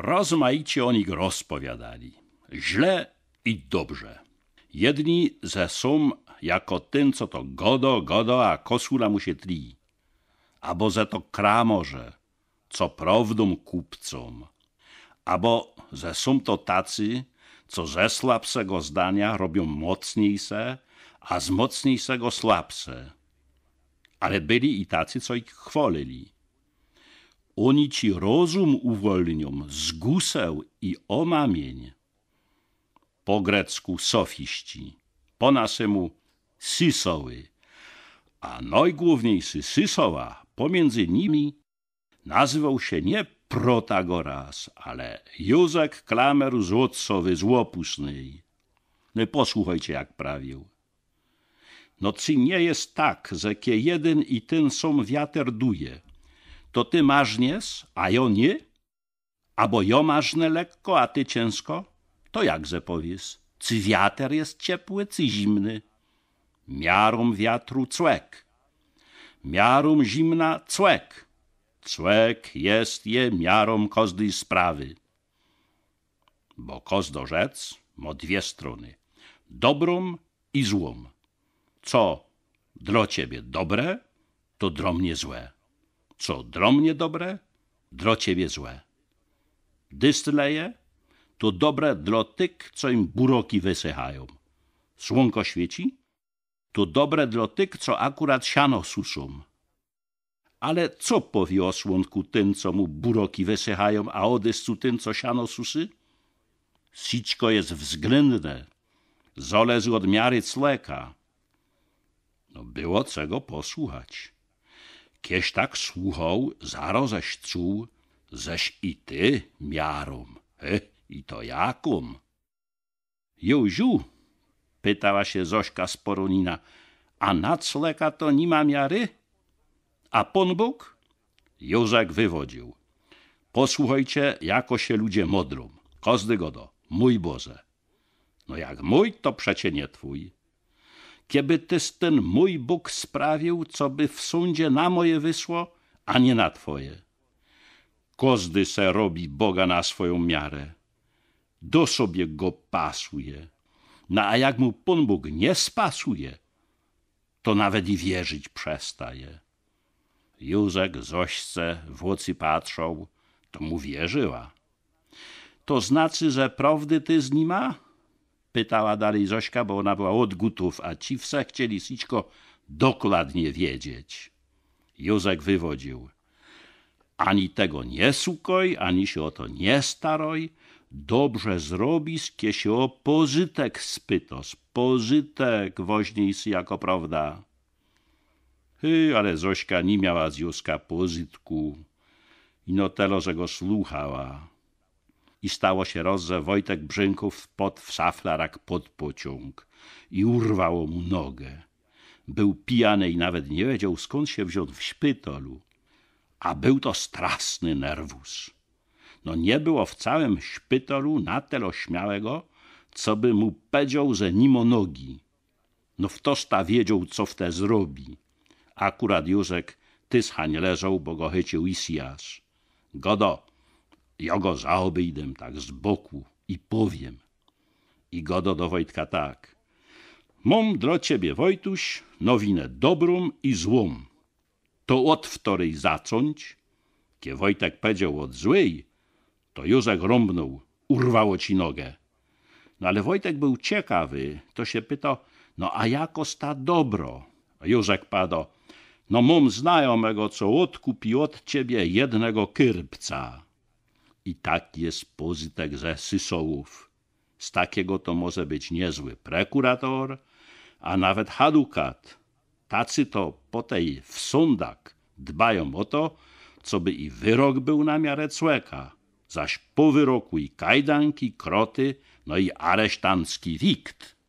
Rozmaicie oni go rozpowiadali, źle i dobrze. Jedni ze sum jako tym, co to godo, godo, a kosula mu się tli, albo ze to kramorze, co prawdą kupcom, albo ze sum to tacy, co ze słabszego zdania robią mocniejsze, a z mocniejszego słabsze. Ale byli i tacy, co ich chwolili. Oni ci rozum uwolnią z guseł i omamień. Po grecku sofiści, po nasemu sysoły, a najgłówniejszy sysoła pomiędzy nimi nazywał się nie Protagoras, ale Józek Klamer Złotcowy Złopuszny. No posłuchajcie, jak prawił. No czy nie jest tak, że kie jeden i ten sam wiater duje, to ty marznies, a jo nie? Abo jo marzne lekko, a ty ciężko? To jakże powiesz? Czy wiatr jest ciepły, czy zimny? Miarom wiatru cłek. Miarom zimna cłek. Cłek jest je miarą kozdej sprawy. Bo kozdo rzec ma dwie strony. Dobrą i złą. Co dla ciebie dobre, to nie złe. Co, dro mnie dobre? Dro ciebie złe. Dystleje? To dobre dla tych, co im buroki wysychają. Słonko świeci? To dobre dla tych, co akurat siano suszą. Ale co powie o słonku tym, co mu buroki wysychają, a o dyscu tym, co siano suszy? Sićko jest względne. Zależy od miary cleka. No było czego posłuchać kieś tak słuchał, zaroześ czuł, ześ i ty miarą, e, i to jaką. Józiu, pytała się Zośka z poronina. a na cleka to nie ma miary? A pon Bóg? Józek wywodził. Posłuchajcie, jako się ludzie modrą. Kozdy godo, mój Boże. No jak mój, to przecie nie twój. Kiedy tyś ten mój Bóg sprawił, co by w sądzie na moje wysło, a nie na twoje. Kozdy se robi Boga na swoją miarę. Do sobie go pasuje. No a jak mu Pan Bóg nie spasuje, to nawet i wierzyć przestaje. Józek Zośce w oczy patrzał, to mu wierzyła. To znaczy, że prawdy ty z nima? Pytała dalej Zośka, bo ona była od gutów, a ci wsa chcieli Sićko dokładnie wiedzieć. Józek wywodził. Ani tego nie sukoj, ani się o to nie staroj. Dobrze zrobisz, kie się o pożytek spytos. Pożytek woźnis jako prawda. Hy, ale Zośka nie miała z Józka pożytku. Ino telo, że go słuchała i stało się roz, że Wojtek Brzynków pod w szaflarak pod pociąg i urwało mu nogę. Był pijany i nawet nie wiedział, skąd się wziął w szpitalu. A był to strasny nerwus. No nie było w całym szpitalu na telo śmiałego, co by mu pedział że nimo nogi. No w tosta wiedział, co w te zrobi. Akurat Józek tyscheń leżał, bo go chycił Isiasz. Godo, ja go zaobejdę tak z boku i powiem. I godo do Wojtka tak. Mam dla ciebie, Wojtuś, nowinę dobrą i złą. To od wtorej zacząć, kie Wojtek powiedział od złej, to Józek rąbnął, urwało ci nogę. No ale Wojtek był ciekawy, to się pytał, no a jako sta dobro? A Józek pado, no mum znajomego, co odkupi od ciebie jednego kyrpca. I tak jest pozytek ze sysołów. Z takiego to może być niezły prekurator, a nawet hadukat. Tacy to po tej w sądach dbają o to, co by i wyrok był na miarę cłeka, zaś po wyroku i kajdanki, kroty, no i aresztancki wikt.